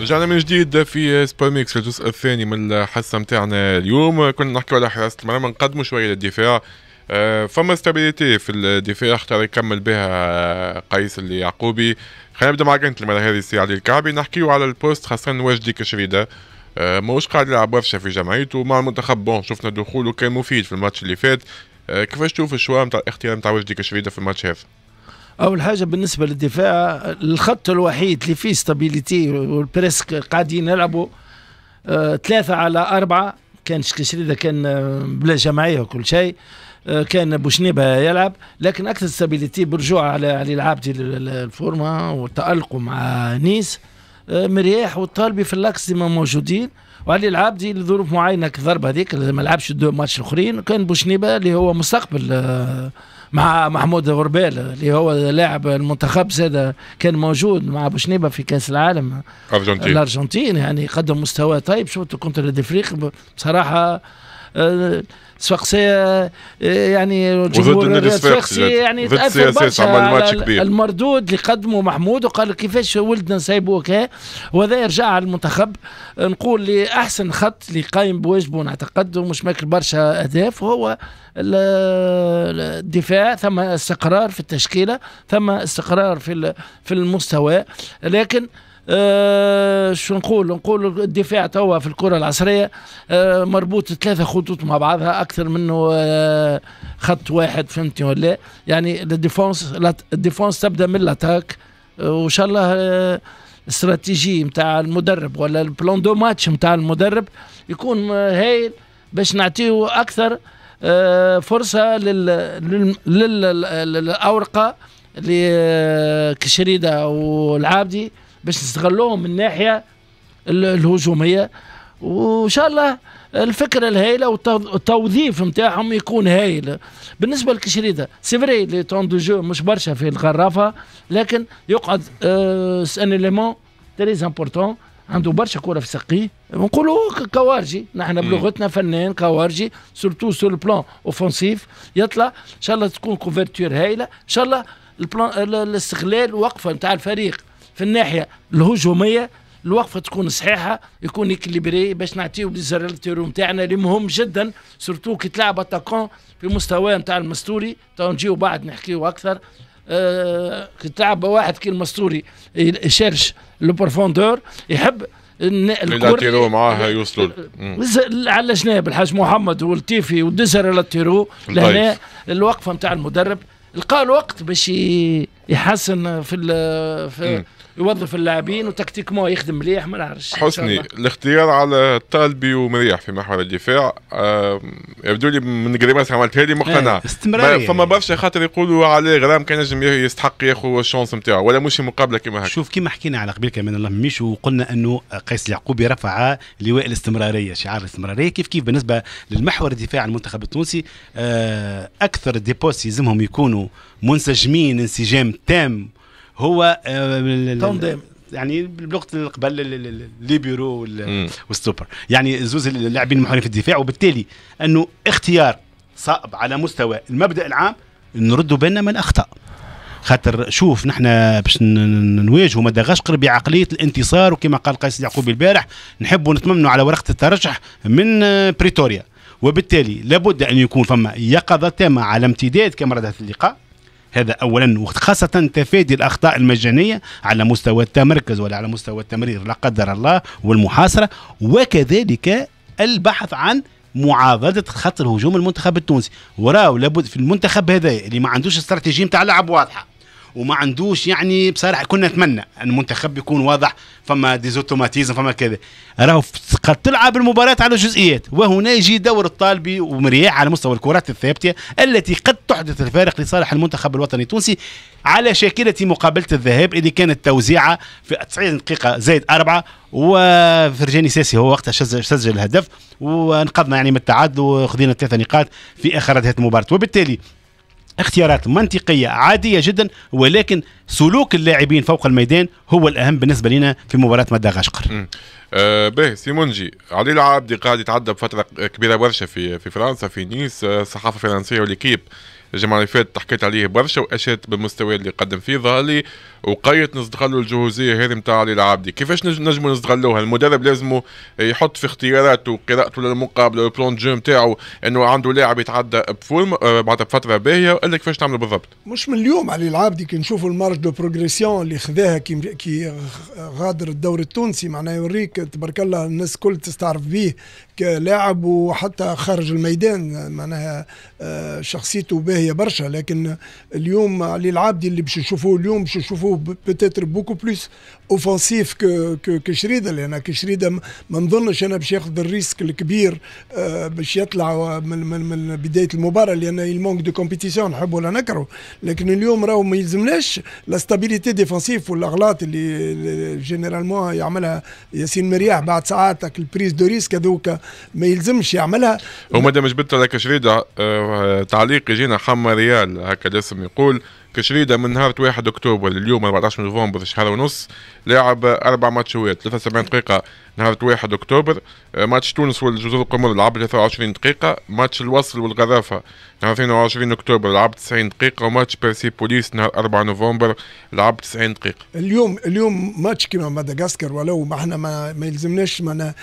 رجعنا من جديد في سبور ميكس الجزء الثاني من الحصة نتاعنا اليوم كنا نحكي على حراسة المرمى نقدموا شوية للدفاع آه، فما استابيليتي في الدفاع اختار يكمل بها قيس اليعقوبي خلينا نبدا معك انت المره هذه سي علي الكعبي نحكيو على البوست خاصه واجدي كشريده آه، ماهوش قاعد يلعب برشا في جمعيته مع المنتخب بون شفنا دخوله كان مفيد في الماتش اللي فات آه، كيفاش تشوف الشوا نتاع الاختيار نتاع واجدي كشريده في الماتش هذا اول حاجه بالنسبه للدفاع الخط الوحيد اللي فيه ستابيليتي والبريسك قاعدين نلعبوا آه، ثلاثه على اربعه كان شكشريده كان آه، بلا جماعيه وكل شيء آه، كان بوشنيبه يلعب لكن اكثر ستابيليتي برجوع على علي العابدي الفورما وتالقه مع نيس مرياح والطالبي في اللاكس ديما موجودين وعلي العابدي لظروف معينه كضربه هذيك ما لعبش دو ماتش الاخرين كان بوشنيبه اللي هو مستقبل مع محمود غربال اللي هو لاعب المنتخب زاد كان موجود مع بوشنيبه في كاس العالم الارجنتين الارجنتين يعني قدم مستوى طيب شفته كنت ديفريق بصراحه صفاقسية يعني جمهور الصفاقسي يعني تأثر برشا المردود اللي قدمه محمود وقال كيفاش ولدنا نسيبوه هكا وهذا يرجع على المنتخب نقول لي أحسن خط اللي قايم بواجبه نعتقد ومش ماكل برشا أهداف هو الدفاع ثم استقرار في التشكيلة ثم استقرار في في المستوى لكن آه، شو نقول نقول الدفاع توا في الكره العصريه آه، مربوط ثلاثه خطوط مع بعضها اكثر منه آه، خط واحد فهمتني ولا يعني الديفونس الديفونس تبدا من الاتاك وان شاء الله استراتيجي نتاع المدرب ولا البلان دو ماتش نتاع المدرب يكون هايل باش نعطيه اكثر فرصه للاورقه لكشريده والعابدي باش نستغلوهم من الناحيه الهجوميه وان شاء الله الفكره الهائله والتوظيف نتاعهم يكون هائل بالنسبه لكشريدة سي فري لي تون دو جو مش برشا في الغرافه لكن يقعد سان ان اليمون تريز امبورتون عنده برشا كره في سقيه نقولوا كوارجي نحن بلغتنا فنان كوارجي سورتو سور البلان اوفنسيف يطلع ان شاء الله تكون كوفرتور هائله ان شاء الله البلان الاستغلال وقفه نتاع الفريق في الناحيه الهجوميه الوقفه تكون صحيحه يكون اكليبري باش نعطيو للزرالتيرو نتاعنا اللي مهم جدا سورتو كي تلعب اتاكون في مستوى نتاع المستوري تو نجيو بعد نحكيو اكثر أه كي تلعب واحد كي المستوري يشارش بروفوندور يحب الاتيرو معاها يوصلوا على الجناب الحاج محمد والتيفي والدزر طيب. لهنا الوقفه نتاع المدرب لقى الوقت باش يحسن في, في يوظف اللاعبين وتكتيك ما يخدم مليح ما نعرفش حسني الاختيار على طالبي ومريح في محور الدفاع يبدو لي من قريبات عملتها لي مقتنع إيه، استمرارية فما برشا خاطر يقولوا عليه غرام كان نجم يستحق ياخذ الشونس نتاعو ولا مش مقابله كما هكا شوف كما حكينا على قبيل كمان الله مش وقلنا انه قيس اليعقوبي رفع لواء الاستمراريه شعار الاستمراريه كيف كيف بالنسبه للمحور الدفاع المنتخب التونسي آه، اكثر ديبوس يلزمهم يكونوا منسجمين انسجام تام هو آه، تنظيم يعني بلغه القبل الليبيرو والسوبر يعني زوز اللاعبين المحورين في الدفاع وبالتالي انه اختيار صعب على مستوى المبدا العام نردوا بالنا من اخطا خاطر شوف نحن باش نواجهوا مدغشقر بعقليه الانتصار وكما قال قيس يعقوب البارح نحبوا نتمنوا على ورقه الترشح من آه، بريتوريا وبالتالي لابد ان يكون فما يقظه تامه على امتداد كما ردت اللقاء هذا اولا وخاصه تفادي الاخطاء المجانيه على مستوى التمركز ولا على مستوى التمرير لا قدر الله والمحاصره وكذلك البحث عن معاضده خط الهجوم المنتخب التونسي وراه لابد في المنتخب هذا اللي ما عندوش استراتيجيه نتاع لعب واضحه وما عندوش يعني بصراحه كنا نتمنى ان المنتخب يكون واضح فما ديزوتوماتيزم فما كذا راهو قد تلعب المباراه على جزئيات وهنا يجي دور الطالبي ومرياح على مستوى الكرات الثابته التي قد تحدث الفارق لصالح المنتخب الوطني التونسي على شاكله مقابله الذهاب اللي كانت توزيعه في 90 دقيقه زائد اربعه وفرجاني ساسي هو وقتها سجل الهدف ونقضنا يعني من التعادل وخذينا ثلاثة نقاط في اخر هذه المباراه وبالتالي اختيارات منطقية عادية جدا ولكن سلوك اللاعبين فوق الميدان هو الأهم بالنسبة لنا في مباراة مدغشقر آه به سيمونجي علي العابدي قاعد يتعدى بفترة كبيرة برشا في في فرنسا في نيس الصحافة آه، الفرنسية وليكيب الجمعه اللي فاتت حكيت عليه برشا واشات بالمستوى اللي قدم فيه ظهر لي وقيت نستغلوا الجهوزيه هذه نتاع علي العابدي كيفاش نجموا نستغلوها المدرب لازم يحط في اختياراته وقراءته للمقابله والبلون جو نتاعو انه عنده لاعب يتعدى بفورم آه، بعد بفتره باهيه لك كيفاش تعمل بالضبط مش من اليوم علي العابدي كي نشوفوا المارج دو بروغريسيون اللي خذاها كي كي غادر الدوري التونسي معناها يوريك تبارك الله الناس الكل تستعرف به كلاعب وحتى خارج الميدان معناها آه، شخصيته باهيه برشا لكن اليوم علي العابدي اللي باش نشوفوه اليوم باش نشوفوه بوتيتر بوكو بلوس اوفنسيف كشريده لان كشريده ما نظنش انا باش ياخذ الريسك الكبير آه، باش يطلع من, من, من بدايه المباراه لان المونك دو كومبيتيسيون نحب ولا نكره لكن اليوم راهو ما يلزمناش لا ستابيليتي ديفونسيف والاغلاط اللي جينيرالمون يعملها ياسين مرياح بعد ساعات البريز دو ريسك هذوك ما يلزمش يعملها ومادام جبت لك شريده آه، تعليق يجينا حمار ريال هكا الاسم يقول كشريدة من نهار 1 أكتوبر لليوم 14 نوفمبر شهر ونص لعب أربع ماتشات 73 دقيقة نهار 1 اكتوبر آه، ماتش تونس والجزر القمر لعب 23 دقيقه ماتش الوصل والغرافه نهار 22 اكتوبر لعب 90 دقيقه وماتش بيرسي بوليس نهار 4 نوفمبر لعب 90 دقيقه اليوم اليوم ماتش كيما مدغاسكر ولو ما احنا ما, ما يلزمناش ما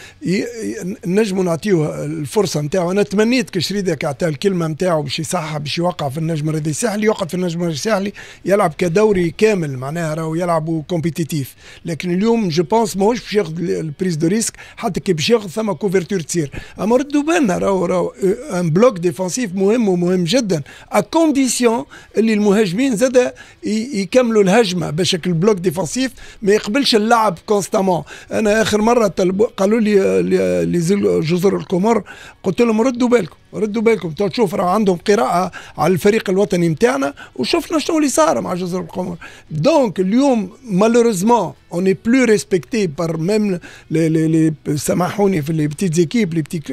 نجموا نعطيوه الفرصه نتاعو انا تمنيت كشريده كعطاه الكلمه نتاعو باش يصحح باش يوقع في النجم الرياضي الساحلي يوقع في النجم الرياضي الساحلي يلعب كدوري كامل معناها راهو يلعبوا كومبيتيتيف لكن اليوم جو بونس ماهوش باش ياخذ البريز دو ريسك حتى كي باش ياخذ ثم كوفرتور تصير اما ردوا بالنا راهو راهو ان بلوك ديفونسيف مهم ومهم جدا اكونديسيون اللي المهاجمين زاد يكملوا الهجمه باش البلوك ديفونسيف ما يقبلش اللعب كونستامون انا اخر مره قالوا لي جزر القمر قلت لهم ردوا بالكم ردوا بالكم تو تشوف راه عندهم قراءة على الفريق الوطني نتاعنا وشفنا شنو اللي صار مع جزر القمر دونك اليوم مالوريزمون اوني بلو ريسبكتي بار ميم سامحوني في لي بتيت زيكيب لي بتيت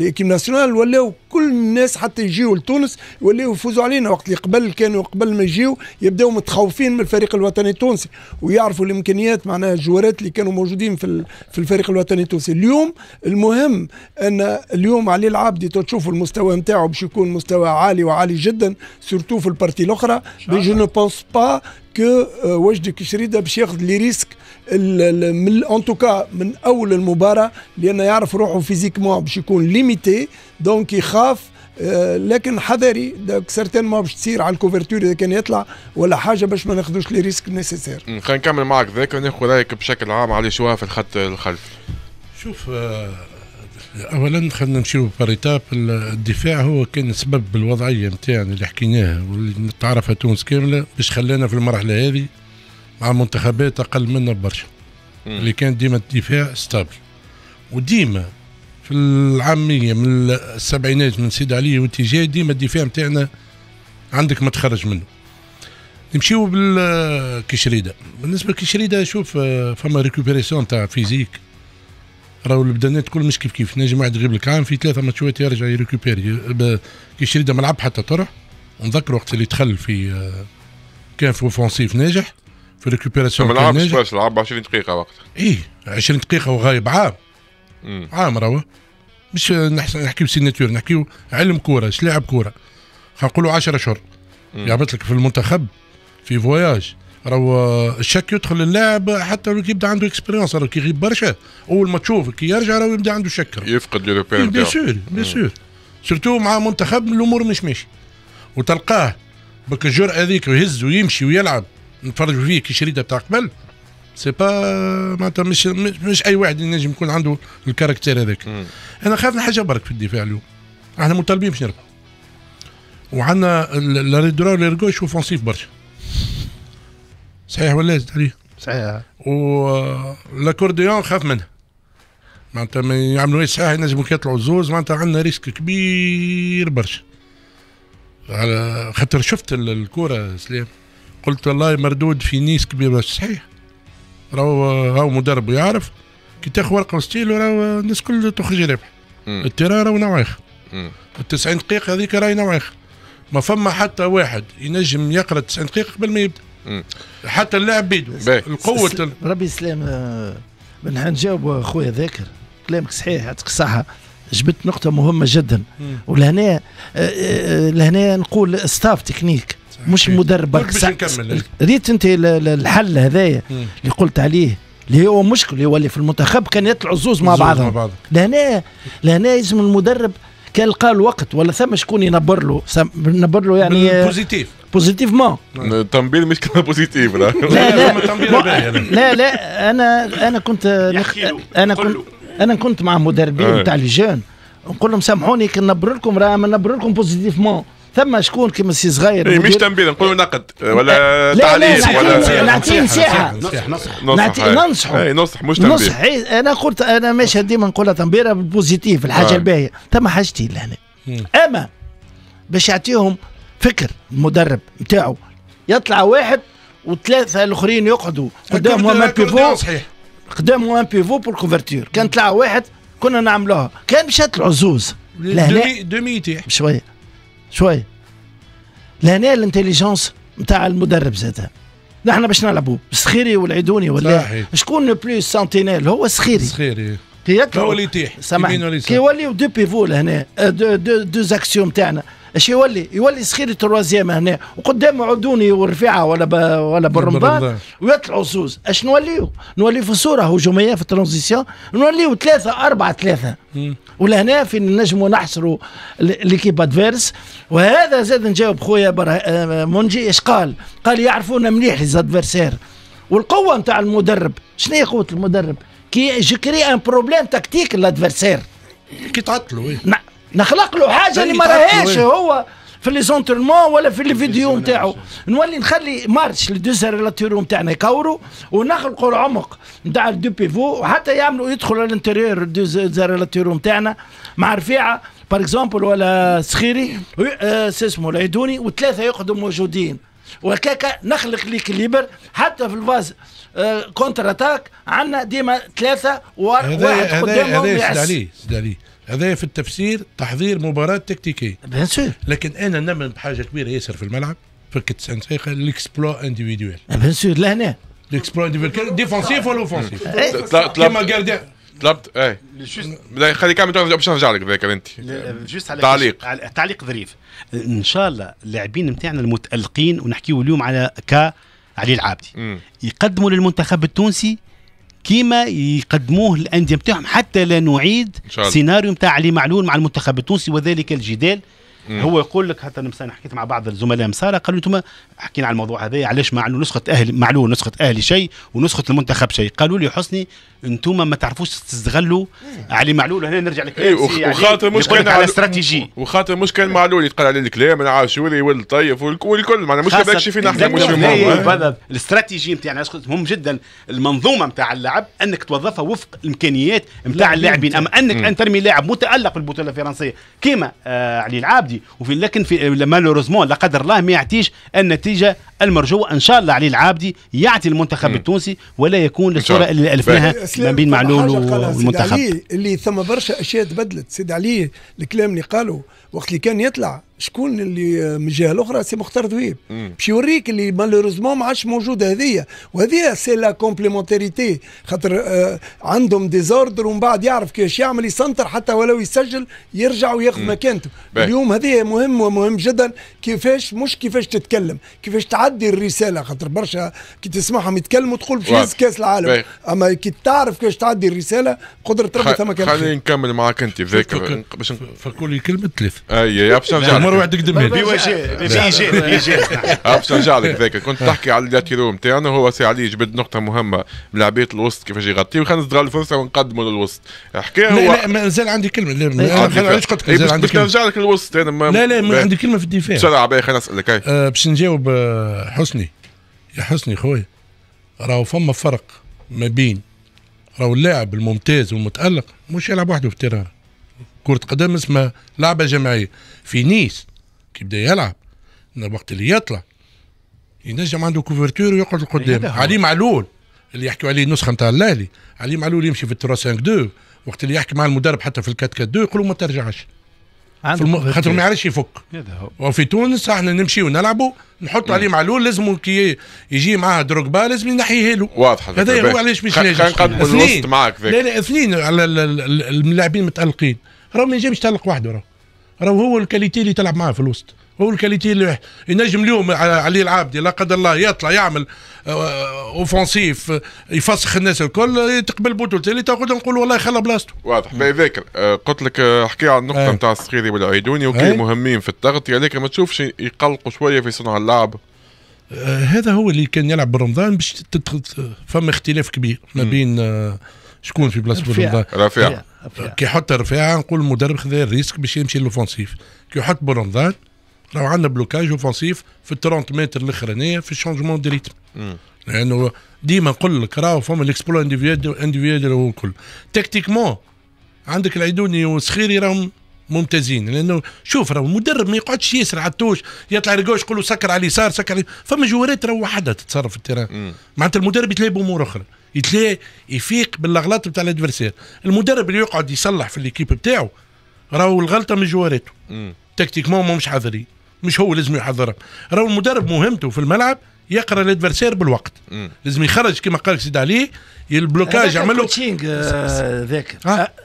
ايكيب ناسيونال ولاو كل الناس حتى يجيو لتونس ولاو يفوزوا علينا وقت اللي قبل كانوا قبل ما يجيو يبداو متخوفين من الفريق الوطني التونسي ويعرفوا الامكانيات معناها الجوارات اللي كانوا موجودين في في الفريق الوطني التونسي اليوم المهم ان اليوم علي العابدي تو تشوفوا المستوى نتاعو باش يكون مستوى عالي وعالي جدا سورتو في البارتي الاخرى مي جو نو بونس با كو وجد كشريده باش ياخذ لي ريسك من ان توكا من اول المباراه لانه يعرف روحه فيزيكمون باش يكون ليميتي دونك يخاف لكن حذري سيرتين ما باش تصير على الكوفرتور اذا كان يطلع ولا حاجه باش ما ناخذوش لي ريسك نيسيسير. خلينا نكمل معك ذاك وناخذ رايك بشكل عام على شويه في الخط الخلفي. شوف آه، اولا خلينا نمشيو باريتاب الدفاع هو كان سبب بالوضعيه نتاعنا اللي حكيناها واللي تعرفها تونس كامله باش خلانا في المرحله هذه مع منتخبات اقل منا برشا اللي كان ديما الدفاع ستابل وديما في العاميه من السبعينات من سيد علي واتجاه ديما الدفاع نتاعنا عندك ما تخرج منه نمشيو بالكشريده بالنسبه لكشريده شوف آه، فما ريكوبيريسيون تاع فيزيك راهو البدنات الكل مش كيف كيف نجم واحد يغيب لك عام في ثلاثه ماتشات يرجع يريكوبيري كي يشري ملعب حتى طرح نذكر وقت اللي دخل في آه، كان في اوفونسيف ناجح في ريكوبيراسيون ما لعبش باش لعب 20 دقيقه وقتها ايه 20 دقيقه وغايب عام مم. عام راهو مش نحكيو سيناتور نحكيو علم كوره اش لاعب كوره خلينا نقولوا 10 اشهر يهبط لك في المنتخب في فواياج راهو الشك يدخل اللاعب حتى لو يبدا عنده اكسبيريونس راهو كي يغيب برشا اول ما تشوف كي يرجع راهو يبدا عنده شك يفقد لي بيان سور بيان سور سورتو مع منتخب الامور مش ماشي وتلقاه بك الجرأة هذيك يهز ويمشي ويلعب نتفرجوا فيه كي شريده تاع قبل سي با معناتها مش, مش مش اي واحد ينجم يكون عنده الكاركتير هذاك انا خاف حاجه برك في الدفاع اليوم احنا مطالبين باش نربحوا وعندنا لا ريدرو ريغوش اوفونسيف برشا صحيح ولا تاريخ صحيح والاكورديون خاف منه معناتها ما يعملوا صحيح ينجموا يطلعوا زوز معناتها عندنا ريسك كبير برشا على خاطر شفت الكوره سلام قلت والله مردود في نيس كبير برشا صحيح راهو هاو مدرب يعرف كي تاخذ ورقه وستيل راهو الناس الكل تخرج رابحه التيران راهو نوع اخر ال 90 دقيقه هذيك راهي نوع اخر ما فما حتى واحد ينجم يقرا 90 دقيقه قبل ما يبدا حتى اللاعب بيدو القوة ربي سلام آه، من حنجاوب اخويا ذاكر كلامك صحيح يعطيك الصحة جبت نقطة مهمة جدا ولهنا آه، آه، لهنا نقول ستاف تكنيك مش مدرب برك ريت انت الحل هذايا اللي قلت عليه اللي هو مشكل اللي هو اللي في المنتخب كان يطلعوا زوز مع بعضهم لهنا لهنا لازم المدرب كان لقى الوقت ولا ثم شكون ينبر له نبر له يعني بوزيتيف بوزيتيف ما التنبيل مش كان بوزيتيف لا لا لا لا يعني. انا انا كنت انا كنت انا كنت مع مدربين نتاع آه. لي جون نقول لهم سامحوني كنبر لكم راه ما نبر لكم بوزيتيفمون ثم شكون كيما سي صغير إيه، اي مش تنبيه نقولوا نقد ولا تعليق ولا نعطيه نصيحه نصح ننصح اي ننصح مش تنبيه ننصح انا قلت انا ماشي ديما نقولها تنبيه بوزيتيف الحاجه آه. الباهيه ثم حاجتين لهنا اما باش يعطيهم فكر المدرب نتاعو يطلع واحد وثلاثه الاخرين يقعدوا قدامهم ان بيفو قدامهم ان بيفو بور كوفرتور كان طلع واحد كنا نعملوها كان مشات العزوز لهنا دوميتي شويه بشويه شوي لهنا الانتليجنس نتاع المدرب زاد نحن باش نلعبوا سخيري والعيدوني ولا شكون لو بلوس سنتينيل هو سخيري سخيري كي يطلع هو اللي يطيح كي يولي دو بيفو لهنا آه، دو, دو, دو زاكسيوم تاعنا اش يولي يولي سخير تروازيام هنا وقدام عدوني والرفيعه ولا ولا بالرمضان ويطلعوا زوز اش نوليو نوليو في صوره هجوميه في الترانزيسيون نوليو ثلاثه اربعه ثلاثه ولهنا فين نجموا نحصروا ليكيب ادفيرس وهذا زاد نجاوب خويا آه، منجي اش قال قال يعرفونا مليح ليزادفيرسير والقوه نتاع المدرب شنو هي قوه المدرب كي جو كري ان بروبليم تكتيك لادفيرسير كي تعطلوا إيه. نخلق له حاجه اللي طيب، ما طيب، راهاش طيب. هو في لي زونترمون ولا في الفيديو نتاعو نولي نخلي مارش الدوزر لاتيرو نتاعنا يكوروا ونخلقوا العمق نتاع دو بيفو وحتى يعملوا يدخلوا الانتيريور الدوزر لاتيرو نتاعنا مع رفيعه باغ اكزومبل ولا سخيري اه، اسمه العيدوني وثلاثه يقعدوا موجودين وكاكا نخلق ليكليبر حتى في الفاز كونتر آه، اتاك عندنا ديما ثلاثه وواحد قدامهم يعس هذا عليه هذا في التفسير تحضير مباراه تكتيكيه بيان سور لكن انا نمن بحاجه كبيره ياسر في الملعب فك 90 دقيقه ليكسبلو انديفيدويل بيان سور لهنا ليكسبلو انديفيدويل ديفونسيف ولا اوفونسيف كيما جارديان طلبت ايه خليك كمل باش نرجع لك ذاك انت جوست على تعليق على تعليق ظريف ان شاء الله اللاعبين نتاعنا المتالقين ونحكيو اليوم على كا علي العابدي م. يقدموا للمنتخب التونسي كيما يقدموه الانديه نتاعهم حتى لا نعيد سيناريو نتاع علي معلول مع المنتخب التونسي وذلك الجدال مم. هو يقول لك حتى انا حكيت مع بعض الزملاء مساره قالوا انتم حكينا على الموضوع هذا علاش ما عملوا نسخه اهلي معلول نسخه اهلي شيء ونسخه المنتخب شيء قالوا لي حسني انتم ما تعرفوش تستغلوا علي معلول هنا نرجع لك ايه, إيه، وخ... وخاطر مش كان على استراتيجي وخاطر مش كان معلول يتقال عليه الكلام يولد طيب والطيف والكل معنا مش كذاك شي فينا احنا مش في الاستراتيجي نتاعنا مهم جدا المنظومه نتاع اللعب انك توظفها وفق الامكانيات نتاع اللاعبين اما انك ان ترمي لاعب متالق بالبطوله الفرنسيه كيما آه علي العابدي عادي وفي لكن في مالوروزمون لا قدر الله ما يعطيش النتيجه المرجوه ان شاء الله علي العابدي يعطي المنتخب التونسي ولا يكون الصوره اللي الفناها ما بين معلول والمنتخب اللي ثم برشا اشياء تبدلت سيد علي الكلام اللي قالوا وقت اللي كان يطلع شكون اللي من الجهه الاخرى سي مختار ذويب باش يوريك اللي مالوريزمون ما عادش موجوده هذيا وهذيا سي لا كومبليمونتيريتي خاطر آه عندهم ديزوردر ومن بعد يعرف كيفاش يعمل يسنتر حتى ولو يسجل يرجع وياخذ مكانته اليوم هذه مهم ومهم جدا كيفاش مش كيفاش تتكلم كيفاش تعدي الرساله خاطر برشا كي تسمعهم يتكلموا تقول باش كاس العالم بيه. اما كي تعرف كيفاش تعدي الرساله قدره ربي ثم كان خلينا نكمل معاك انت ذاكر باش كلمه ثلاث اي باش نرجع لك واحد يقدم لي بيجي بيجي باش نرجع لك ذاك كنت تحكي على الاتيرو نتاعنا هو سي علي جبد نقطه مهمه من الوسط كيفاش يغطي وخلينا نستغل الفرصه ونقدموا للوسط حكاها هو لا لا مازال عندي كلمه علاش قلت لك عندي كلمه نرجع لك للوسط انا لا لا عندي كلمه في الدفاع بسرعه باهي خليني نسالك باش نجاوب حسني يا حسني خويا راهو فما فرق ما بين راهو اللاعب الممتاز والمتالق مش يلعب وحده في التيران كرة قدم اسمها لعبة جماعية في نيس كي بدا يلعب وقت اللي يطلع ينجم عنده كوفرتور ويقعد لقدام علي معلول اللي يحكوا عليه النسخه نتاع الاهلي علي معلول يمشي في الترا 5 2 وقت اللي يحكي مع المدرب حتى في الكات 4 2 يقول ما ترجعش الم... خاطر ما يعرفش يفك وفي تونس احنا نمشيو ونلعبوا نحط عليه نعم. معلول لازم كي يجي معاه دروكبا لازم ينحيه له واضح هذا هو علاش مش ناجح خلينا نقدموا الوسط معاك لا لا اثنين على اللاعبين متالقين راه ما ينجمش تعلق وحده راه راه هو الكاليتي اللي تلعب معاه في الوسط هو الكاليتي اللي ينجم اليوم علي العابدي لا قدر الله يطلع يعمل اوفنسيف آه، يفسخ الناس الكل تقبل بطولته اللي تاخذ نقول والله خلى بلاصته واضح ذاكر euh, قلت لك احكي آه، على النقطه آه. نتاع الصغيري والعيدوني وكي مهمين في التغطيه يعني لكن ما تشوفش يقلقوا شويه في صنع اللعب هذا هو اللي كان يلعب برمضان باش فما اختلاف كبير ما بين شكون في بلاصه بولندا رفيع كي يحط رفيعه نقول المدرب خذا الريسك باش يمشي لوفونسيف كي يحط بولندا راهو عندنا بلوكاج اوفونسيف في 30 متر الاخرانيه في الشونجمون دي ريتم لانه يعني ديما نقول لك راهو فما ليكسبلو انديفيدوال والكل تكتيكمون عندك العيدوني وسخيري راهم ممتازين لانه شوف راهو المدرب ما يقعدش يسرع عتوش يطلع لقوش يقول له سكر على اليسار سكر على فما جوارات راهو وحدها تتصرف في التيران معناتها المدرب يتلاعب امور اخرى يتلاقى يفيق بالاغلاط بتاع الادفرسير المدرب اللي يقعد يصلح في الاكيب بتاعه راهو الغلطه من جوارته تكتيكمون مش حذري مش هو لازم يحضرهم راهو المدرب مهمته في الملعب يقرا الادفرسير بالوقت لازم يخرج كما قال سيد علي البلوكاج يعمل له الكوتشينج آه، آه، هذاك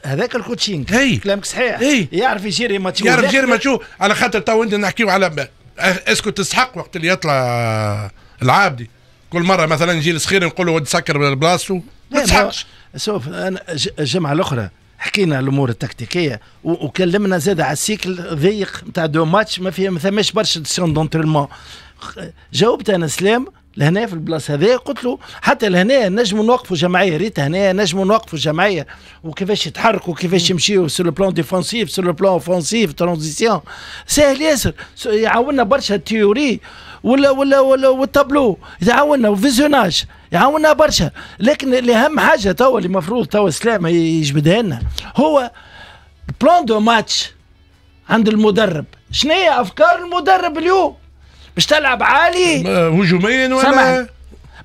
هذاك الكوتشينج كلامك صحيح أي. يعرف يجيري ماتشو يعرف يجيري ماتشو على خاطر تو انت نحكيو على آه، اسكو تستحق وقت اللي يطلع العابدي كل مره مثلا جيل صغير نقول له تسكر بلاصتو ما تسحقش شوف انا الجمعه الاخرى حكينا الامور التكتيكيه وكلمنا زاد على السيكل ضيق نتاع دو ماتش ما فيه ما ثماش برشا سيون دونترينمون جاوبت انا سلام لهنا في البلاصه هذه قلت له حتى لهنا نجموا نوقفوا جمعيه ريت هنا نجموا نوقفوا جمعيه وكيفاش يتحركوا كيفاش يمشيوا سو لو بلان ديفونسيف سو لو بلان اوفونسيف ترانزيسيون ساهل ياسر يعاوننا برشا تيوري ولا ولا ولا والتابلو يعاوننا وفيزيوناج يعاوننا برشا لكن اللي اهم حاجه توا اللي المفروض توا السلام يجبدها لنا هو بلان دو ماتش عند المدرب شنو هي افكار المدرب اليوم باش تلعب عالي هجوميا ولا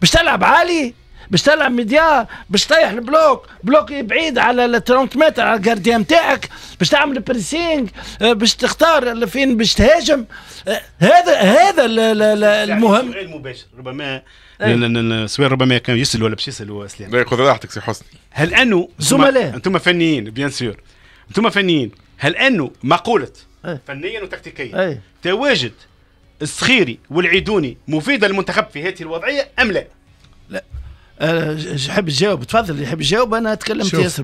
باش تلعب عالي باش تلعب ميديا باش تطيح البلوك بلوك بعيد على 30 متر على الجارديان تاعك باش تعمل بريسينج آه، باش تختار فين باش تهاجم آه، هذا هذا المهم غير مباشر ربما إيه. سواء ربما كان يسال ولا باش يسال هو اسلام لا خذ راحتك سي حسني هل انه زملاء انتم فنيين بيان سور انتم فنيين هل انه مقوله إيه. فنيا وتكتيكيا إيه. تواجد الصخيري والعيدوني مفيده للمنتخب في هذه الوضعيه ام لا؟ لا يحب أه، تجاوب تفضل يحب يجاوب انا تكلمت ياسر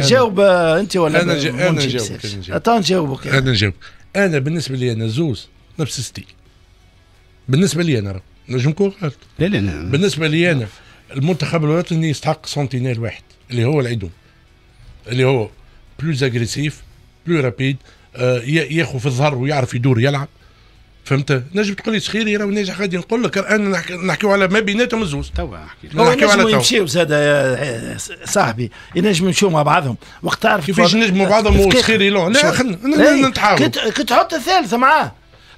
جاوب آه، انت ولا انا جا... انا جاوبك نجاوبك انا نجاوب انا بالنسبه لي انا زوز نفس ستيل بالنسبه لي انا نجم نكون غلط لا لا بالنسبه لي انا المنتخب الوطني يستحق سنتينير واحد اللي هو العدو اللي هو بلوز اغريسيف بلو رابيد ياخذ في الظهر ويعرف يدور يلعب فهمت نجم تقول لي سخيري راهو ناجح غادي نقول لك انا نحكيو على ما بيناتهم الزوز توا نحكيو على توا يمشيو زاد صاحبي ينجموا يمشيو مع بعضهم وقت تعرف كيفاش نجموا مع بعضهم وسخيري لا خلينا إيه، نتحاور. كي تحط الثالثه معاه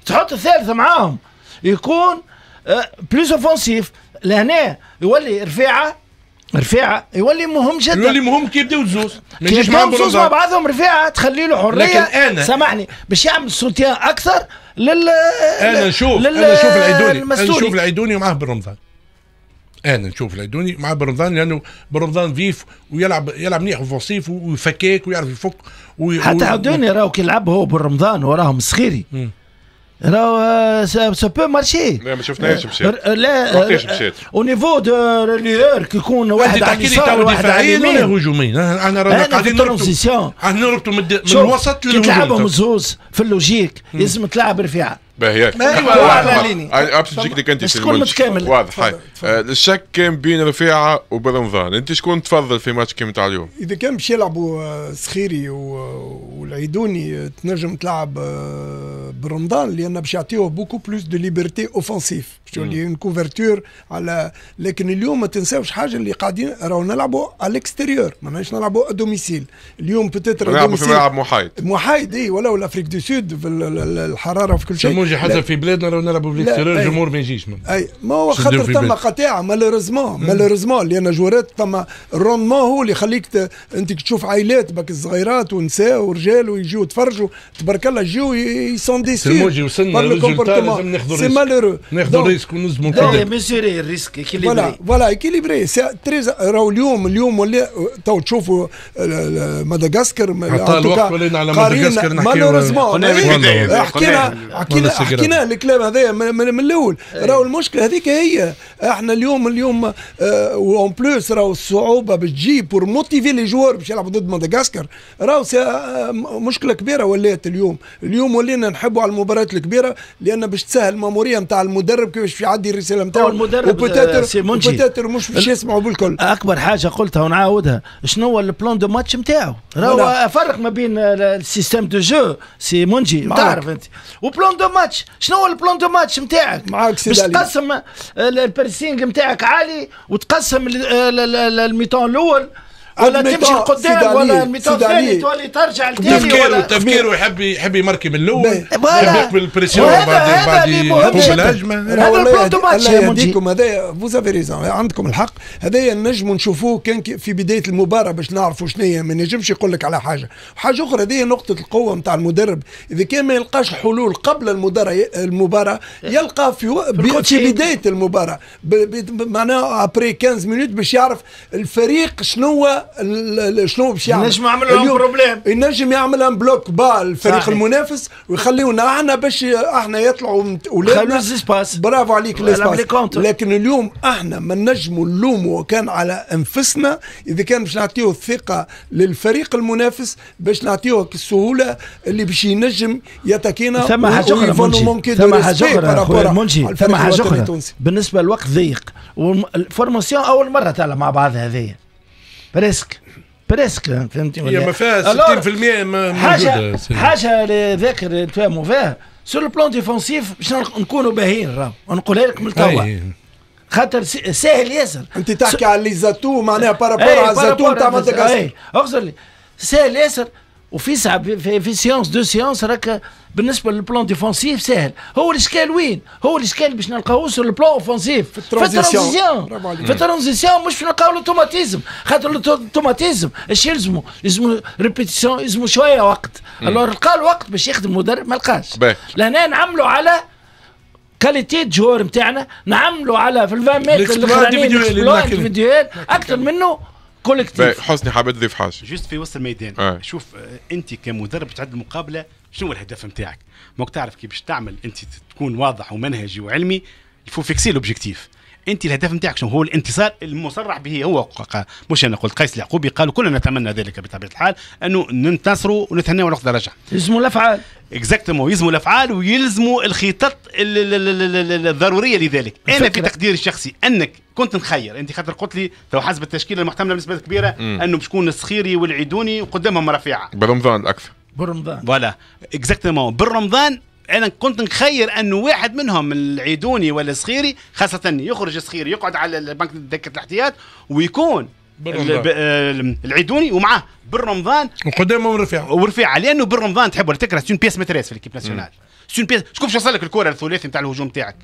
تحط الثالثه معاهم يكون بلوس آه، اوفونسيف لهنا يولي رفيعه رفيعه يولي مهم جدا يولي مهم كي يبداو زوز كي يبداو زوز مع بعضهم رفيعه تخلي له حريه لكن انا سامحني باش يعمل سوتيان اكثر لل انا نشوف لل... انا نشوف العيدوني المسؤولي. انا نشوف العيدوني معاه برمضان انا نشوف العيدوني مع برمضان لانه برمضان فيف ضيف ويلعب يلعب مليح اوفونسيف ويفكاك ويعرف يفك وي... حتى عدوني و... راهو كي يلعب هو برمضان وراهم وراهم السخيري راهو سا بو مارشي لا ما شفناهاش مشات لا وقتاش مشات او نيفو دو لوير كيكون يكون واحد على اليسار واحد على اليمين ولا هجوميا انا رانا قاعدين ترونسيسيون نربطوا من, من الوسط للهجوم تلعبهم زوز في اللوجيك لازم تلعب رفيعه باهي عرفت تجيك انت شكون متكامل واضح الشك كان بين رفيعه وبرمضان انت شكون تفضل في ماتش كيما تاع اليوم؟ اذا كان باش يلعبوا سخيري والعيدوني تنجم تلعب برمضان لان باش يعطيوه بوكو بلوس دو ليبرتي اوفنسيف باش تولي اون كوفرتور على لكن اليوم ما تنساوش حاجه اللي قاعدين راهو نلعبوا على الاكستيريور ما نلعبوا دوميسيل اليوم بتتر نلعبوا في ملعب محايد محايد اي ولو الافريك دو سود في الحراره وفي كل شيء جمهور حتى في بلادنا راهو نلعبوا الاكستيريور إيه. الجمهور ما يجيش اي ما هو خاطر ثم قطيعه مالوريزمون مالوريزمون لان جوارات ثم الروندمون هو اللي يخليك انت تشوف عائلات بك الصغيرات ونساء ورجال ويجيو يتفرجوا تبارك الله يجيو يسون اون دي سير وصلنا للريزولتا لازم ناخذ الريسك سي مالورو ناخذ الريسك ونزمو لا ميسوري الريسك اكيليبري فوالا فوالا اكيليبري تري راهو اليوم اليوم ولا تو تشوفوا مدغاسكر عطى الوقت ولينا على مدغاسكر نحكي مالوريزمون حكينا حكينا حكينا الكلام هذايا من الاول راهو المشكله هذيك هي احنا اليوم اليوم اون بلوس راهو الصعوبه باش تجي بور موتيفي لي جوار باش يلعبوا ضد مدغاسكر راهو مشكله كبيره ولات اليوم اليوم ولينا نحاول نحبوا على المباريات الكبيره لان باش تسهل الماموريه نتاع المدرب كيفاش يعدي الرساله نتاعو المدرب آه، وبوتاتر مش باش يسمعوا بالكل اكبر حاجه قلتها ونعاودها شنو هو البلان دو ماتش نتاعو راهو فرق ما بين السيستم دو جو سي مونجي تعرف انت وبلان دو ماتش شنو هو البلان دو ماتش نتاعك معاك سي باش تقسم البرسينغ نتاعك عالي وتقسم الميتون الاول ولا تمشي لقدام ولا الميتار ثاني تولي ترجع لتاني تفكيره تفكيره ويحب يحب يمركي من الاول يحب يقبل البريسيون بعد بعد يقوم بالهجمه هذا البلان ماتش يهديكم هذا فوز افي ريزون عندكم الحق هذايا نجموا نشوفوه كان في بدايه المباراه باش نعرفوا شنو هي ما نجمش يقول لك على حاجه حاجه اخرى هذه نقطه القوه نتاع المدرب اذا كان ما يلقاش حلول قبل المباراه المباراه يلقى في, في, في بدايه المباراه معناها ابري 15 مينوت باش يعرف الفريق شنو شنو باش يعمل ينجم يعمل لهم بروبليم ينجم يعمل ان بلوك با الفريق المنافس ويخليونا احنا باش احنا يطلعوا ولادنا برافو عليك لكن اليوم احنا ما نجموا اللوم كان على انفسنا اذا كان باش نعطيو الثقه للفريق المنافس باش نعطيه السهوله اللي باش ينجم يتكينا ثم حاجه اخرى ثم حاجه اخرى منجي ثم حاجه اخرى بالنسبه للوقت ضيق والفورماسيون اول مره تعلم مع بعض هذه بريسك بريسك فهمتي هي ما فيها 60% ما حاجه حاجه ذاكر نتفاهموا فيها سور البلان ديفونسيف باش نكونوا باهيين راه نقولها لك من توا خاطر ساهل ياسر انت تحكي على لي زاتو معناها بارابور على الزاتو مدغاسكر اي اخزر لي ساهل ياسر وفي ساعه في, في سيونس دو سيونس راك بالنسبه للبلان ديفونسيف ساهل هو الاشكال وين هو الاشكال باش نلقاوه سو البلان اوفونسيف في الترانزيسيون في الترانزيسيون مش نلقاو الاوتوماتيزم خاطر الاوتوماتيزم اش يلزمو يلزمو ريبيتيسيون يلزمو شويه وقت الوغ لقى الوقت باش يخدم مدرب ما لقاش لهنا نعملوا على كاليتي جوار نتاعنا نعملوا على في الفان ميتر متر اكثر منه كولكتيف حسني حابب تضيف حاجه جوست في وسط الميدان آه. شوف آه، انت كمدرب تعد المقابله شنو الهدف نتاعك؟ ماك تعرف كيفاش تعمل انت تكون واضح ومنهجي وعلمي يفو فيكسي لوبجيكتيف انت الهدف نتاعك شنو هو الانتصار المصرح به هو مش انا قلت قيس اليعقوبي قالوا كلنا نتمنى ذلك بطبيعه الحال انه ننتصروا ونتهناوا وناخذ درجه يلزموا الافعال اكزاكتومون يلزموا الافعال ويلزموا الخطط الضروريه لذلك الفكرة. انا في تقديري الشخصي انك كنت نخير انت خاطر قلت لي تو حسب التشكيله المحتمله بنسبه كبيره م. انه بشكون الصخيري والعيدوني وقدامهم رفيعه برمضان اكثر برمضان فوالا اكزاكتومون برمضان انا كنت نخير انه واحد منهم العيدوني ولا صغيري خاصه يخرج صخيري يقعد على البنك دكه الاحتياط ويكون العيدوني ومعاه بن رمضان ورفيع ورفيع لانه بن رمضان تحب ولا تكره سون بيس متريس في الكيب ناسيونال سون بيس شكون يوصل لك الكره الثلاثي نتاع الهجوم نتاعك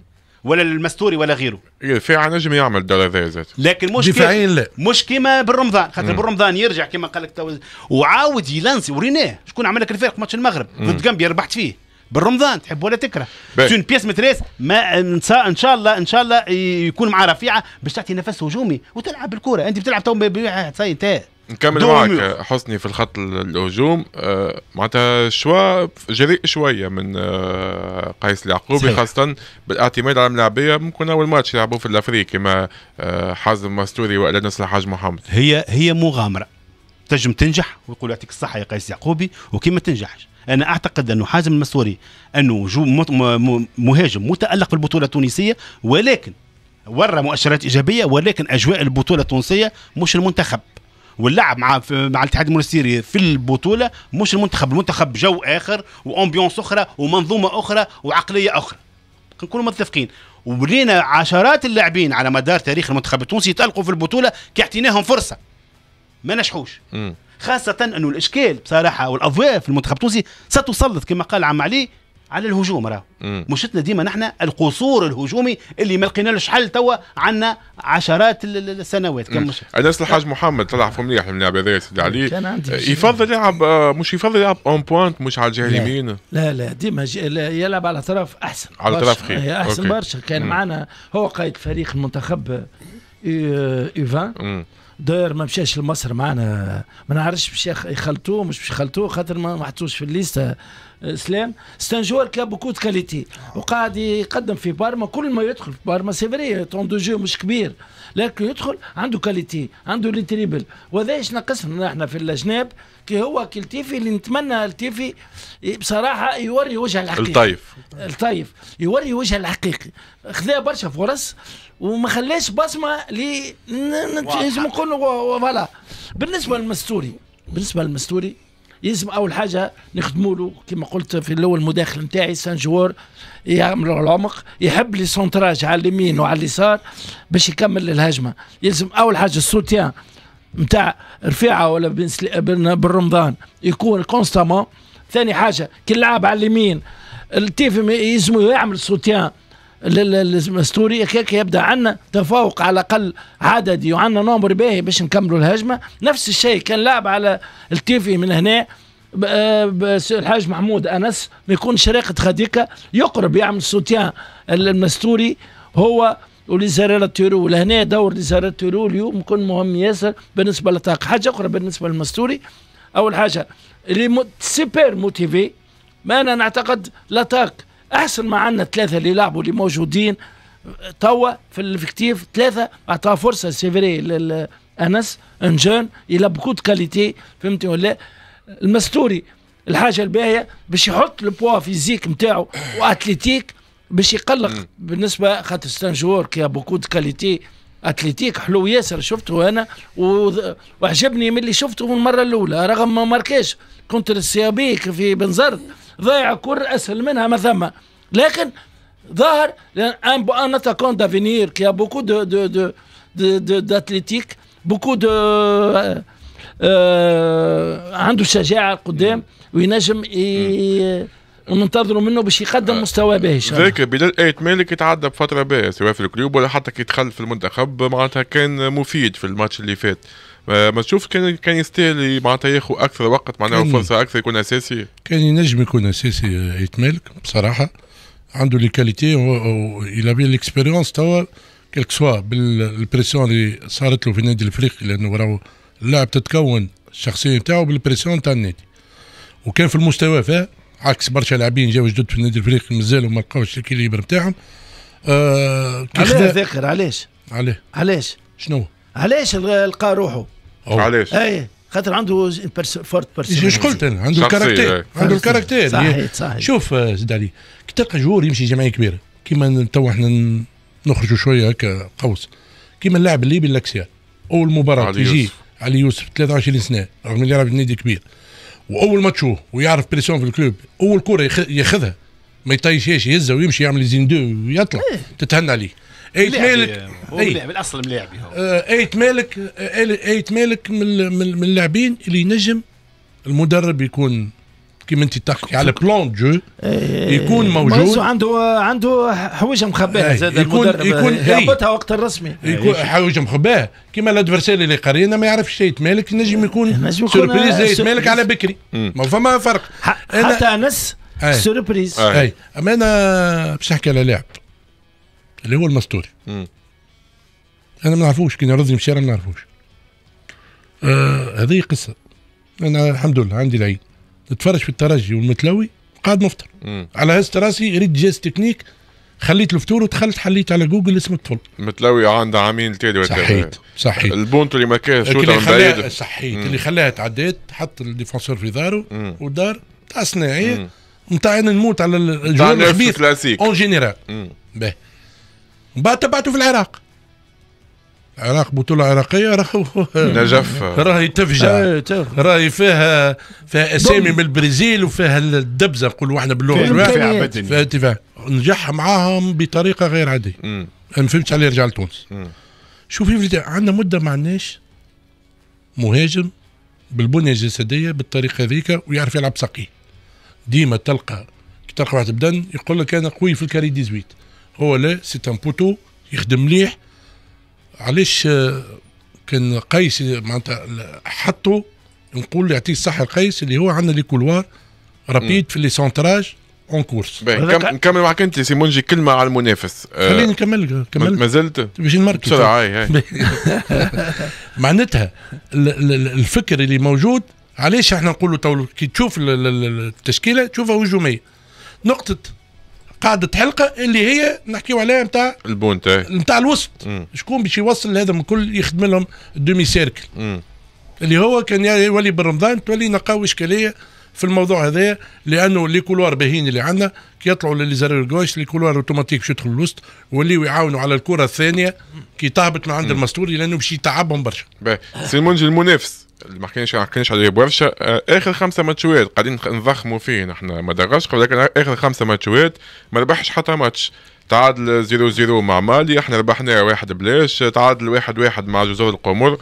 ولا المستوري ولا غيره رفيع إيه، نجم يعمل الدور هذا لكن مش دفاعيا لا مش كيما بن رمضان خاطر بن رمضان يرجع كيما قال لك وعاود يلانسي وريناه شكون عمل لك الفرق ماتش المغرب ضد جامبيا ربحت فيه بالرمضان تحب ولا تكره سون بياس متريس ما ان شاء الله ان شاء الله يكون مع رفيعه باش تعطي نفس هجومي وتلعب الكره انت بتلعب تو سي نكمل معك حسني في الخط الهجوم آه معناتها شوا جريء شويه من آه قيس اليعقوبي خاصه بالاعتماد على الملاعبيه ممكن اول ماتش يلعبوه في الافريقي كما آه حازم مستوري والا نصر الحاج محمد هي هي مغامره تنجم تنجح ويقول يعطيك الصحه يا قيس يعقوبي وكيما تنجحش انا اعتقد انه حازم المسوري انه مهاجم متالق في البطوله التونسيه ولكن ورى مؤشرات ايجابيه ولكن اجواء البطوله التونسيه مش المنتخب واللعب مع مع الاتحاد المونستيري في البطوله مش المنتخب المنتخب جو اخر وامبيونس اخرى ومنظومه اخرى وعقليه اخرى نكونوا متفقين ولينا عشرات اللاعبين على مدار تاريخ المنتخب التونسي يتالقوا في البطوله كاعطيناهم فرصه ما نجحوش خاصة أنه الإشكال بصراحة والأضواء في المنتخب التونسي ستسلط كما قال عم علي على الهجوم راه مشتنا ديما نحن القصور الهجومي اللي ما لقيناش حل توا عندنا عشرات السنوات كم مش انا الحاج محمد طلع في مليح اللاعب هذا سيدي علي آه، يفضل يلعب آه، مش يفضل يلعب اون بوانت مش على الجهه اليمين لا لا ديما يلعب على طرف احسن على طرف خير إيه، احسن برشا كان معنا هو قائد فريق المنتخب ايفان آه، 20 داير ما مشاش لمصر معنا ما نعرفش باش يخلطوه مش باش يخلطوه خاطر ما محطوش في الليسته آه، اسلام سان جوار كا بوكو كاليتي وقاعد يقدم في بارما كل ما يدخل في بارما سي فري طون دو جو مش كبير لكن يدخل عنده كاليتي عنده لي وهذا ايش ناقصنا احنا في الاجناب كي هو كالتيفي اللي نتمنى التيفي بصراحه يوري وجهه الحقيقي الطيف الطيف يوري وجهه الحقيقي خذا برشا فرص وما خلاش بصمه اللي نت... نقولوا فوالا بالنسبه للمستوري بالنسبه للمستوري يلزم اول حاجه نخدموا له كما قلت في الاول المداخل نتاعي سان جوار يعملوا العمق يحب لي سونتراج على اليمين وعلى اليسار باش يكمل الهجمه يلزم اول حاجه السوتيان نتاع رفيعه ولا بن, بن... رمضان يكون كونستامون ثاني حاجه كي يلعب على اليمين التيف يلزم يعمل سوتيان الستوري هكاك يبدا عنا تفوق على الاقل عددي وعنا نمر باهي باش نكملوا الهجمه نفس الشيء كان لعب على التيفي من هنا آه، الحاج محمود انس ما يكون شريقة خديكه يقرب يعمل سوتيان المستوري هو ولزرارة تيرو لهنا دور لزرارة تيرو اليوم يكون مهم ياسر بالنسبه للطاقة حاجه اخرى بالنسبه للمستوري اول حاجه اللي سوبر موتيفي ما انا نعتقد لاتاك احسن ما عندنا ثلاثه اللي لعبوا اللي موجودين توا في الفكتيف ثلاثه اعطاها فرصه سيفري لانس انجون الى بوكو دو كاليتي فهمتي ولا المستوري الحاجه الباهيه باش يحط البوا فيزيك نتاعو واتليتيك باش يقلق بالنسبه خاطر ستان جوار كي بوكو دو كاليتي اتليتيك حلو ياسر شفته انا وعجبني من اللي شفته من المره الاولى رغم ما ماركاش كونتر السيابيك في بنزرت ضيع الكرة اسهل منها ما ثم لكن ظهر ان ان اتاكون دافينير كي بوكو دو دو دو داتليتيك بوكو دو آه،, آه عنده شجاعه قدام وينجم ننتظروا منه باش يقدم آه. مستوى باهي ذاك بلال ايت مالك يتعدى بفتره باهيه سواء في الكلوب ولا حتى كي في المنتخب معناتها كان مفيد في الماتش اللي فات آه، ما تشوف كان كان يستاهل معناتها ياخذ اكثر وقت معناها فرصه اكثر يكون اساسي كان ينجم يكون اساسي آه، يتمالك بصراحه عنده لي كاليتي الى بي ليكسبيريونس توا كيلك سوا بالبريسيون اللي صارت له في النادي الافريقي لانه راهو اللاعب تتكون الشخصيه نتاعو بالبريسيون تاع النادي وكان في المستوى فيه عكس برشا لاعبين جاوا جدد في النادي الافريقي مازالوا ما لقاوش الكيليبر نتاعهم آه علاش ذاكر علاش؟ عليه علاش؟ شنو؟ علاش علاه علاش شنو روحه؟ علاش؟ اي خاطر عنده فورت بيرسوناليتي ايش قلت انا عنده الكاركتير عنده الكاركتير صحيح صحيح شوف سيد آه، علي كي تلقى جمهور يمشي جمعيه كبيره كيما تو احنا نخرجوا شويه هكا قوس كيما اللاعب الليبي الاكسيا اول مباراه يجي علي يوسف 23 سنه رغم اللي يلعب في نادي كبير واول ما تشوف ويعرف بريسيون في الكلوب اول كره ياخذها ما يطيشهاش يهزها ويمشي يعمل زين دو ويطلع إيه. تتهنى عليه إيه. آه، ايت مالك بالاصل آه، ملاعبي ايت مالك ايت مالك من اللاعبين اللي ينجم المدرب يكون كيما انت تحكي على بلون جو إيه. يكون موجود عنده عنده حوايج مخباه إيه، زاد يكون يكون آه، يربطها وقت الرسمي يكون حوايج مخباه كيما الادفرساري اللي قرينا ما يعرفش شيء مالك نجم يكون سوربريز زي مالك على بكري ما فما فرق حتى انس سوربريز اما انا باش نحكي على لاعب اللي هو المستوري انا ما نعرفوش كي نعرضني في ما نعرفوش آه هذه قصه انا الحمد لله عندي العيد نتفرج في الترجي والمتلوي قاعد مفطر مم. على هز راسي ريت جاز تكنيك خليت الفطور ودخلت حليت على جوجل اسم الطفل متلوي آه، عنده عامين تالي صحيت صحيت البونت اللي ما كان شو من بعيد صحيت اللي خلاها تعديت حط الديفونسور في داره ودار تاع صناعيه نتاع انا نموت على الجوال الخبيث اون جينيرال باهي من بعد تبعته في العراق العراق بطولة عراقية راهو نجف راهي إيه، تفجع راهي فيها فيها اسامي من البرازيل وفيها الدبزة نقولوا احنا باللغة الواحدة فيها نجح معاهم بطريقة غير عادية ما فهمتش عليه رجع لتونس شوفي عندنا مدة ما عندناش مهاجم بالبنية الجسدية بالطريقة هذيك ويعرف يلعب سقي ديما تلقى تلقى واحد بدن يقول لك انا قوي في الكاري 18 هو لا سي ان بوتو يخدم مليح علاش آه، كان قيس معناتها حطوا نقول يعطيه الصحه القيس اللي هو عندنا لي كولوار رابيد في لي سونتراج اون كورس نكمل معك انت سي مونجي كلمه على المنافس آه، خليني نكمل آه، كمل ما زلت باش نمركز بسرعه معناتها الفكر اللي موجود علاش احنا نقولوا تو كي تشوف التشكيله تشوفها هجوميه نقطه قاعده حلقه اللي هي نحكيو عليها نتاع البونت نتاع الوسط شكون باش يوصل لهذا من كل يخدم لهم دومي سيركل اللي هو كان يولي برمضان تولي نقاو اشكاليه في الموضوع هذا لانه لي كولوار باهين اللي عندنا كي يطلعوا لليزارير جوش لي كولوار اوتوماتيك باش يدخلوا الوسط واللي يعاونوا على الكره الثانيه كي تهبط من عند المستوري لانه باش يتعبهم برشا سيمونجي المنافس اللي ما حكيناش ما حكيناش عليه برشا آه، اخر خمسه ماتشوات قاعدين نضخموا فيه نحن ما درجش ولكن اخر خمسه ماتشوات ما ربحش حتى ماتش تعادل 0 0 مع مالي احنا ربحنا واحد بلاش تعادل واحد واحد مع جزر القمر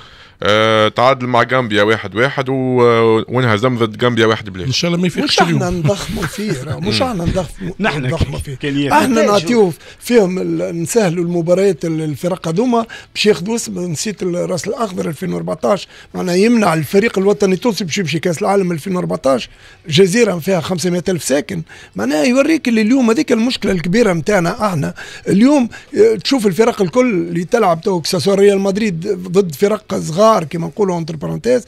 آه تعادل مع جامبيا واحد واحد وانهزم ضد جامبيا واحد بلاش ان شاء الله ما يفيقش مش احنا نضخموا فيه مش احنا نضخموا نحن نضخموا فيه احنا نعطيو فيهم نسهلوا المباريات الفرق هذوما باش ياخذوا اسم نسيت الراس الاخضر 2014 معناها يمنع الفريق الوطني التونسي باش يمشي كاس العالم 2014 جزيره فيها 500 الف ساكن معناها يوريك اللي اليوم هذيك المشكله الكبيره نتاعنا احنا اليوم آه، تشوف الفرق الكل اللي تلعب تو ريال مدريد ضد فرق صغار الشعار كما نقولوا اونتر آه، بارونتيز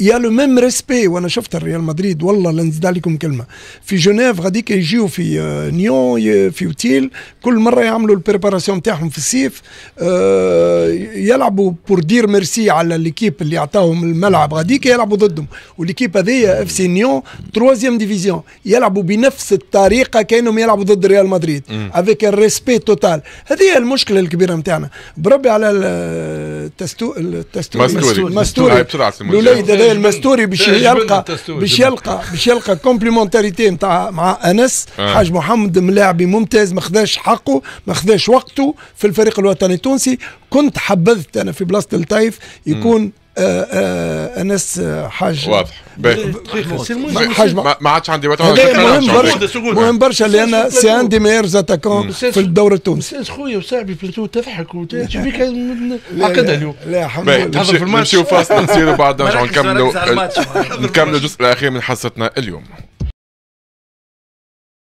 يا لو ميم ريسبي وانا شفت الريال مدريد والله لا نزيد عليكم كلمه في جنيف غاديك يجيو في آه، نيون في اوتيل كل مره يعملوا البريباراسيون تاعهم في الصيف آه، يلعبوا بور دير ميرسي على ليكيب اللي عطاهم الملعب غاديك يلعبوا ضدهم والليكيب هذيا اف سي نيون تروازيام ديفيزيون يلعبوا بنفس الطريقه كانهم يلعبوا ضد ريال مدريد افيك الريسبي توتال هذه المشكله الكبيره نتاعنا بربي على التستو التستوري مستوري مستوري الولايد آه، هذا المستوري باش يلقى باش يلقى باش يلقى كومبليمونتاريتي نتاع مع انس آه. حاج محمد ملاعبي ممتاز ما خذاش حقه ما خذاش وقته في الفريق الوطني التونسي كنت حبذت انا في بلاصه الطايف يكون آه، آه، انس آه، حاج واضح حاج ما عادش عندي وقت مهم برشا مهم برشا لان سي ان دي ميرز اتاكون في الدور التونسي استاذ خويا وصاحبي بلاتو تضحك وتمشي عقدها اليوم لا الحمد لله نمشيو فاصل نسيرو بعد نرجعو نكملو نكملو الجزء الاخير من حصتنا اليوم